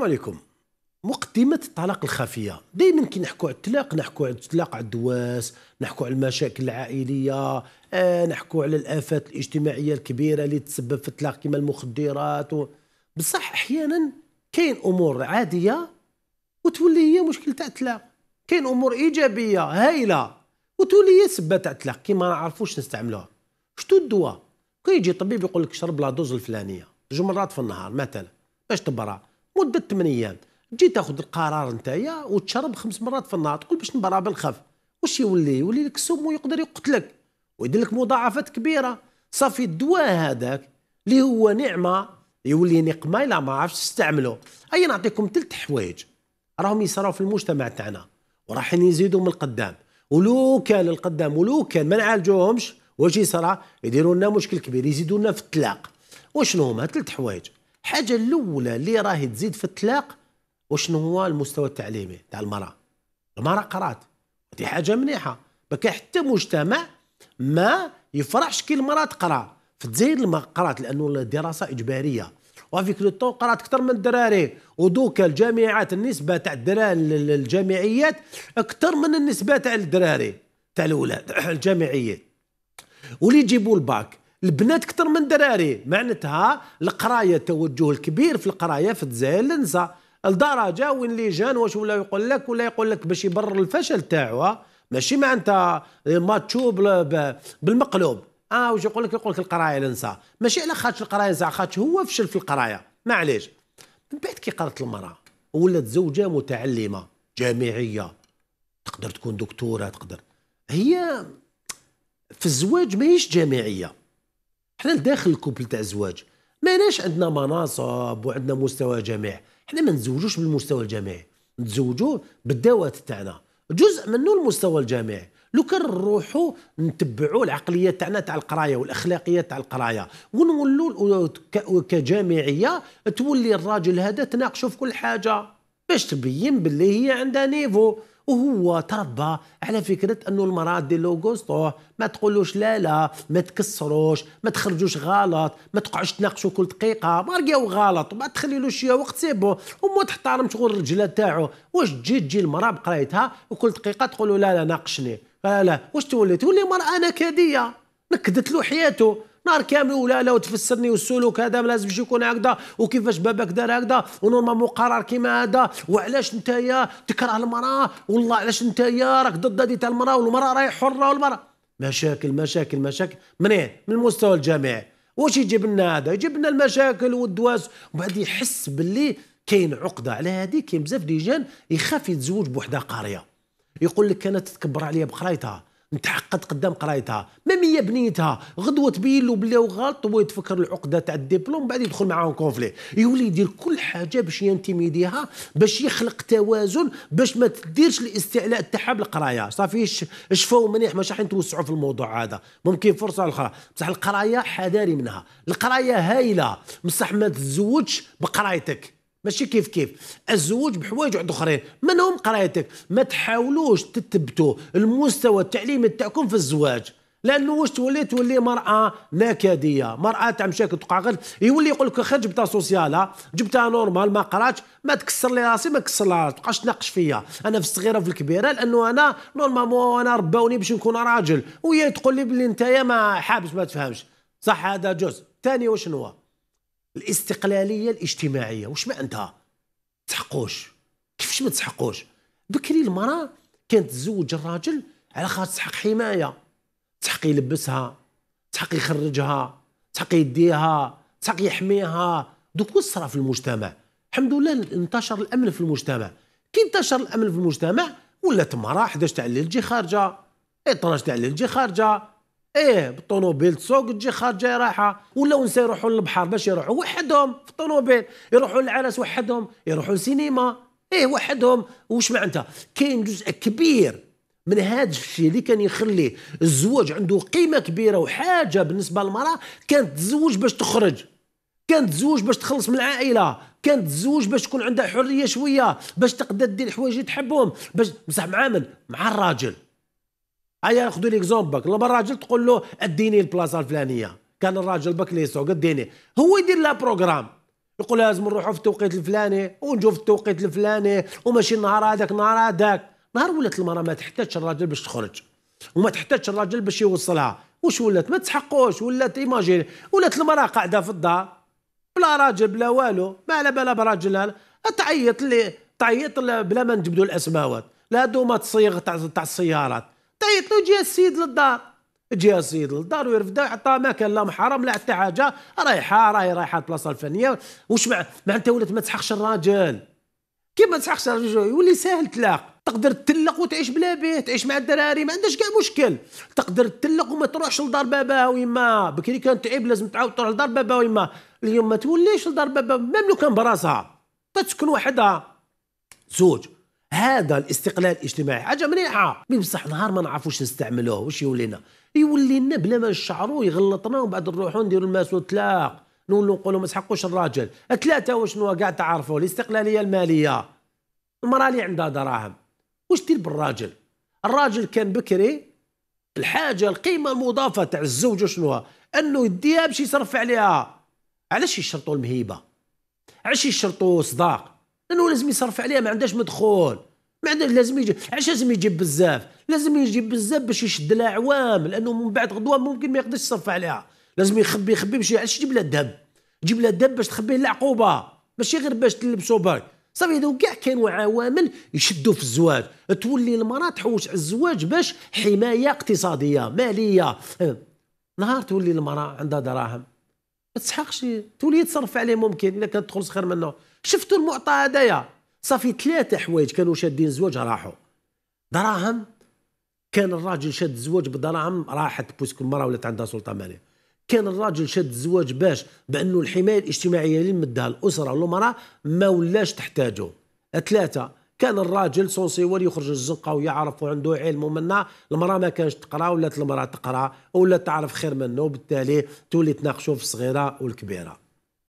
السلام عليكم مقدمة الطلاق الخفية دائما كي نحكوا على الطلاق نحكوا على الطلاق على الدواس نحكوا على المشاكل العائلية آه نحكوا على الآفات الاجتماعية الكبيرة اللي تسبب في الطلاق كما المخدرات و... بصح أحيانا كاين أمور عادية وتولي هي مشكل تاع الطلاق كاين أمور إيجابية هايلة وتولي هي سبة تاع الطلاق كيما نعرفوش نستعملوها شتو الدواء كي يجي طبيب يقول لك شرب لا دوز الفلانية جوج مرات في النهار مثلا باش تبرع مده 8 ايام تجي تاخذ القرار نتايا وتشرب خمس مرات في النهار تقول باش نبرى بالخف واش يولي يولي لك السم ويقدر يقتلك ويدير لك مضاعفات كبيره صافي الدواء هذاك اللي هو نعمه يولي نقمه الا ما عرفتش تستعمله اي نعطيكم ثلاث حوايج راهم يصراو في المجتمع تاعنا وراحين يزيدوا من القدام ولو كان القدام ولو كان ما نعالجوهمش واش يصرى يديروا لنا مشكل كبير يزيدوا لنا في الطلاق وشنو هما ثلاث حوايج حاجه الاولى اللي راهي تزيد في الطلاق وشنو هو المستوى التعليمي تاع المراه المراه قرات دي حاجه مليحه بك حتى مجتمع ما يفرحش كي المراه تقرا في الجزائر قرات لانه الدراسه اجباريه وفيك لو طون قرات اكثر من الدراري ودوكا الجامعات النسبه تاع الدراري الجامعيات اكثر من النسبه تاع الدراري تاع الاولاد الجامعيات واللي يجيبوا الباك البنات كثر من دراري معناتها القرايه التوجه الكبير في القرايه في الجزائر لنسى لدرجه وين لي جان واش ولا يقول لك ولا يقول لك باش يبرر الفشل تاعو ماشي معناتها ماتشو بالمقلوب اه واش يقول لك يقول لك القرايه لنسى ماشي على خاطش القرايه زع خاطش هو فشل في القرايه معليش من بعد كي قرات المراه ولات زوجه متعلمه جامعيه تقدر تكون دكتوره تقدر هي في الزواج ماهيش جامعيه حنا لداخل الكوبل تاع الزواج ماناش عندنا مناصب وعندنا مستوى جامعي حنا ما نتزوجوش بالمستوى الجامعي نتزوجوا بالدوات تاعنا جزء منه المستوى الجامعي لو كان نروحوا نتبعوا العقليه تاعنا تاع القرايه والاخلاقيه تاع القرايه ونولوا كجامعيه تولي الراجل هذا تناقشوا في كل حاجه باش تبين باللي هي عندها نيفو وهو تربى على فكره انه المراه دير له قسطوح ما تقولوش لا لا ما تكسروش ما تخرجوش غلط ما تقعدش تناقشوا كل دقيقه ما رقاو غلط ما تخليلوش شويه وقت سيبو وما تحترم شغل الرجله تاعو واش تجي تجي المراه بقرايتها وكل دقيقه تقولو لا لا ناقشني لا لا واش تولي تولي مراه نكديه نكدت له حياته نهار كامل ولا لا وتفسرني والسلوك هذا ما لازمش يكون هكذا وكيفاش باباك دار هكذا ونورمالمون قرار كيما هذا وعلاش نتايا تكره المراه والله علاش نتايا راك ضد هذه تاع المراه والمراه راهي حره والمراه مشاكل مشاكل مشاكل منين من المستوى الجامعي واش يجيب لنا هذا يجيب لنا المشاكل والدواس وبعد يحس باللي كاين عقده على هذه كاين بزاف ديجان يخاف يتزوج بوحده قاريه يقول لك انا تتكبر عليا بقرايتها نتحقد قدام قرايتها ميم هي بنيتها غدوه تبين له بلي غلط ويتفكر يتفكر العقده تاع الدبلوم بعد يدخل معاهم كونفلي يولي يدير كل حاجه باش ينتميديها باش يخلق توازن باش ما تديرش الاستعلاء تاعها بالقرايه صافي شفاو مليح مش راح نتوسعوا في الموضوع هذا ممكن فرصه اخرى بصح القرايه حذاري منها القرايه هايله بصح ما تزودش بقرايتك ماشي كيف كيف الزواج بحوايج وحد اخرين منهم قرايتك ما تحاولوش تثبتوا المستوى التعليمي تاعكم في الزواج لانه واش تولي تولي مراه نكديه مراه تاع مشاكل تقع غير يولي يقول لك خير جبتها سوسيالا جبتها نورمال ما قراتش ما تكسر لي راسي ما تكسر لي راسي تبقاش تناقش فيا انا في الصغيره وفي الكبيره لانه انا نورمالمون انا رباوني باش نكون راجل وهي تقول لي بلي انت ما حابس ما تفهمش صح هذا جزء ثاني وشنو هو الاستقلاليه الاجتماعيه واش ما عندها تحقوش كيفاش ما تحقوش بكري المراه كانت تزوج الراجل على خاطر تحق حمايه تحق يلبسها تحق يخرجها تحق يديها تحق يحميها دوك واش صرا في المجتمع الحمد لله انتشر الامن في المجتمع كي انتشر الامن في المجتمع ولات مراه حداش تاع الليل تجي خارجه 12 تاع الليل تجي خارجه ايه بالطوموبيل تسوق تجي خارجه رايحه ولا ونسى يروحوا للبحر باش يروحوا وحدهم في الطوموبيل يروحوا للعرس وحدهم يروحوا للسينما ايه وحدهم واش معناتها كاين جزء كبير من هذا الشيء اللي كان يخليه الزواج عنده قيمه كبيره وحاجه بالنسبه للمراه كانت تزوج باش تخرج كانت تزوج باش تخلص من العائله كانت تزوج باش تكون عندها حريه شويه باش تقدر دير حوايج تحبهم باش بصح معامل مع الراجل هيا خذوا ليكزومبل لما الراجل تقول له اديني البلاصه الفلانيه كان الراجل باك لي سوق اديني هو يدير لها بروغرام يقول لازم نروحوا في التوقيت الفلاني ونجوا في التوقيت الفلاني وماشي النهار هذاك نهار هذاك نهار ولات المراه ما تحتاجش الراجل باش تخرج وما تحتاجش الراجل باش يوصلها واش ولات ما تحقوش ولات ايماجيني ولات المراه قاعده في الدار بلا راجل بلا والو ما على بالها براجلها تعيط لي تعيط بلا ما نجبدوا الاسماوات لا دوما تصيغ تاع السيارات له جي السيد للدار جا السيد للدار ويرفدها عطاه كان لا محرم لا حتى حاجه رايحه راهي رايحه البلاصه الفنيه واش مع معناتها ولات ما تسحقش الراجل كيف ما تسحقش الراجل يولي ساهل تلاق تقدر تلق وتعيش بلا بيت تعيش مع الدراري ما عندهاش كاع مشكل تقدر تلق وما تروحش لدار بابا ويما بكري كان تعيب لازم تعاود تروح لدار بابا ويما اليوم ما توليش لدار بابا ميم لو كان براسها تسكن وحدها زوج هذا الاستقلال الاجتماعي حاجه مليحه بصح نهار ما نعرفوش نستعملوه واش يولينا يولي لنا بلا ما نشعروا يغلطنا ومن بعد نروحوا نديروا الماس وطلاق نولوا نقولوا ما تحقوش الراجل ثلاثه وشنو كاع تعرفوا الاستقلاليه الماليه المراه اللي عندها دراهم واش دير بالراجل الراجل كان بكري الحاجه القيمه المضافه تاع الزوج شنو انه يديها باش يصرف عليها علاش يشرطوا المهيبه علاش يشرطوا صداق لانه لازم يصرف عليها ما عندهاش مدخول ما عندهاش لازم يجيب علاش لازم يجيب بزاف لازم يجيب بزاف باش يشد لها عوام لانه من بعد غدوه ممكن ما يقدرش يصرف عليها لازم يخبي يخبي باش علاش يجيب لها الذهب يجيب لها الذهب باش تخبي العقوبه ماشي غير باش تلبسو برك صافي هذو كاع كانوا عوامل يشدوا في الزواج تولي المراه تحوش على الزواج باش حمايه اقتصاديه ماليه نهار تولي المراه عندها دراهم ما تسحقش تولي تصرف عليه ممكن الا كانت تخلص خير منه شفتوا المعطى هذايا صافي ثلاثه حوايج كانوا شادين الزواج راحوا دراهم كان الراجل شاد الزواج بدراهم راحت بوسكو المراه ولات عندها سلطه ماليه كان الراجل شاد الزواج باش بانه الحمايه الاجتماعيه اللي مدها الاسره والمراه ما ولاش تحتاجه ثلاثه كان الراجل سونسيور يخرج الزنقة ويعرف وعنده علم ومنا المرأة ما كانش تقرا ولات المرأة تقرا ولا تعرف خير منه وبالتالي تولي تناقشوا في الصغيرة والكبيرة